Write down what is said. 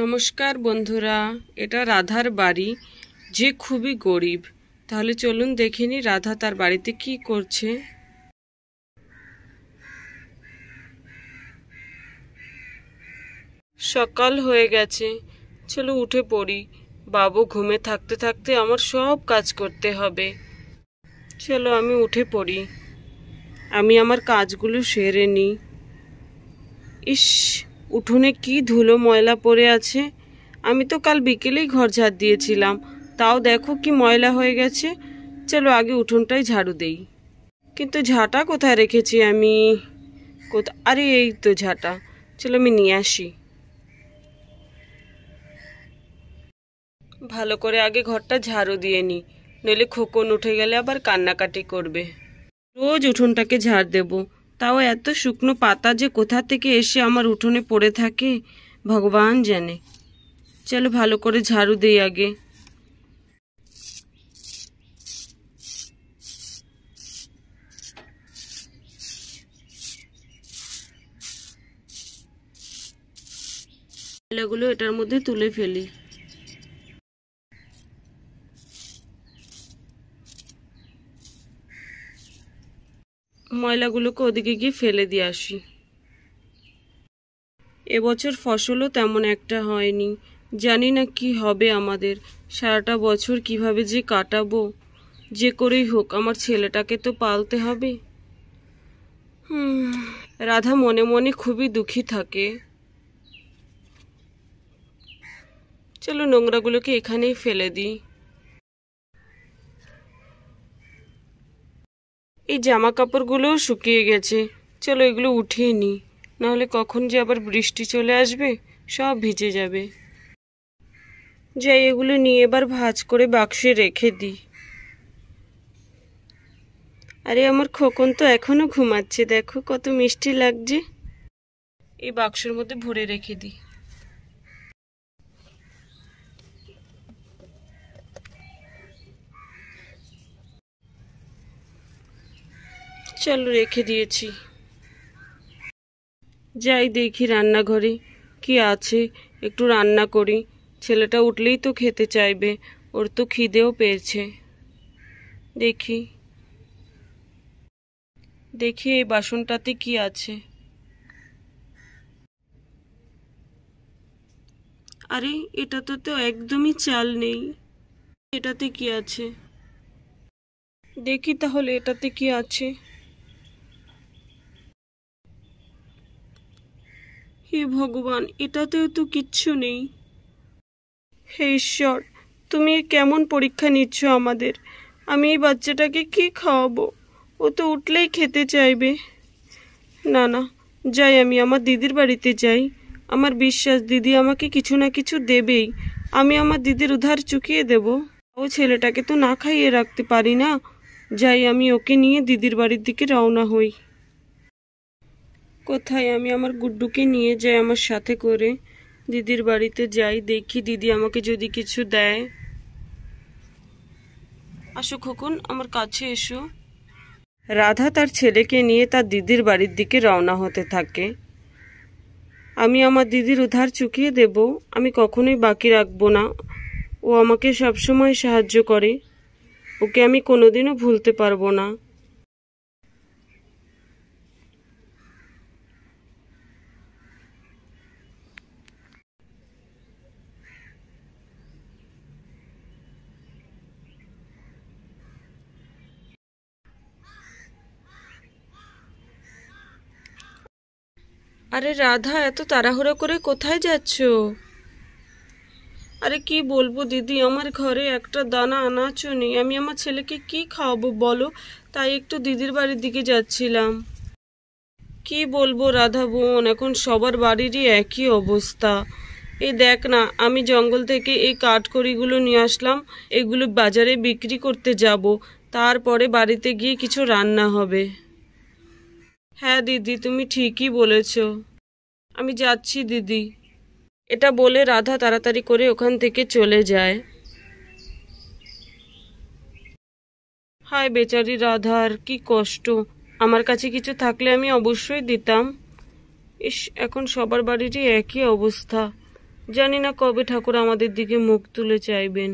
নমস্কার বন্ধুরা এটা রাধার বাড়ি যে খুবই গরিব তাহলে চলুন দেখেনি রাধা তার বাড়িতে কি করছে সকাল হয়ে গেছে চলো উঠে পড়ি বাবু ঘুমে থাকতে থাকতে আমার সব কাজ করতে হবে চলো আমি উঠে পড়ি আমি আমার কাজগুলো সেরে নিই ইস উঠোনে কি ধুলো ময়লা পড়ে আছে আমি তো কাল বিকেলেই ঘর ঝাড় দিয়েছিলাম তাও দেখো কি ময়লা হয়ে গেছে চলো আগে উঠোনটাই ঝাড়ু দেই কিন্তু ঝাঁটা কোথায় রেখেছি আমি কোথা আরে এই তো ঝাঁটা চলো আমি নিয়ে আসি ভালো করে আগে ঘরটা ঝাড়ু দিয়ে নি নইলে খোকন উঠে গেলে আবার কান্নাকাটি করবে রোজ উঠোনটাকে ঝাড় দেবো তাও এত শুকনো পাতা যে কোথা থেকে এসে আমার উঠোনে পড়ে থাকে ভগবান জানে চলো ভালো করে ঝাড়ু দিই আগে ময়লাগুলো এটার মধ্যে তুলে ফেলি ময়লাগুলোকে ওদিকে গিয়ে ফেলে দিয়ে আসি এবছর ফসলও তেমন একটা হয়নি জানি না কি হবে আমাদের সারাটা বছর কিভাবে যে কাটাবো যে করেই হোক আমার ছেলেটাকে তো পালতে হবে রাধা মনে মনে খুবই দুঃখী থাকে চলো নোংরাগুলোকে এখানেই ফেলে দিই জামা কাপড়গুলোও শুকিয়ে গেছে চলো এগুলো উঠিয়ে নিই নাহলে কখন যে আবার বৃষ্টি চলে আসবে সব ভিজে যাবে যাই এগুলো নিয়ে এবার ভাজ করে বাক্সে রেখে দিই আরে আমার খোকন তো এখনো ঘুমাচ্ছে দেখো কত মিষ্টি লাগছে এই বাক্সের মধ্যে ভরে রেখে দিই চলো রেখে দিয়েছি যাই দেখি রান্নাঘরে কি আছে একটু রান্না করি ছেলেটা উঠলেই তো খেতে চাইবে ওর তো খিদেও পেয়েছে দেখি দেখি এই বাসনটাতে কি আছে আরে এটাতে তো একদমই চাল নেই এটাতে কি আছে দেখি তাহলে এটাতে কি আছে হে ভগবান এটাতেও তো কিচ্ছু নেই হে ঈশ্বর তুমি কেমন পরীক্ষা নিচ্ছ আমাদের আমি এই বাচ্চাটাকে কি খাওয়াবো ও তো উঠলেই খেতে চাইবে না না যাই আমি আমার দিদির বাড়িতে যাই আমার বিশ্বাস দিদি আমাকে কিছু না কিছু দেবেই আমি আমার দিদির উধার চুকিয়ে দেব ও ছেলেটাকে তো না খাইয়ে রাখতে পারি না যাই আমি ওকে নিয়ে দিদির বাড়ির দিকে রওনা হই কোথায় আমি আমার গুড্ডুকে নিয়ে যাই আমার সাথে করে দিদির বাড়িতে যাই দেখি দিদি আমাকে যদি কিছু দেয় আসো খোকুন আমার কাছে এসো রাধা তার ছেলেকে নিয়ে তার দিদির বাড়ির দিকে রওনা হতে থাকে আমি আমার দিদির উধার চুকিয়ে দেব আমি কখনোই বাকি রাখবো না ও আমাকে সবসময় সাহায্য করে ওকে আমি কোনোদিনও ভুলতে পারবো না আরে রাধা এত তাড়াহুড়ো করে কোথায় যাচ্ছ আরে কি বলবো দিদি আমার ঘরে একটা দানা আনাচও নেই আমি আমার ছেলেকে কি খাওয়াবো বলো তাই একটু দিদির বাড়ির দিকে যাচ্ছিলাম কি বলবো রাধা বোন এখন সবার বাড়িরই একই অবস্থা এই দেখ না আমি জঙ্গল থেকে এই কাঠকড়িগুলো নিয়ে আসলাম এগুলো বাজারে বিক্রি করতে যাব তারপরে বাড়িতে গিয়ে কিছু রান্না হবে হ্যাঁ দিদি তুমি ঠিকই বলেছো আমি যাচ্ছি দিদি এটা বলে রাধা তাড়াতাড়ি করে ওখান থেকে চলে যায় হায় বেচারি রাধার কি কষ্ট আমার কাছে কিছু থাকলে আমি অবশ্যই দিতাম ইস এখন সবার বাড়িরই একই অবস্থা জানি না কবে ঠাকুর আমাদের দিকে মুখ তুলে চাইবেন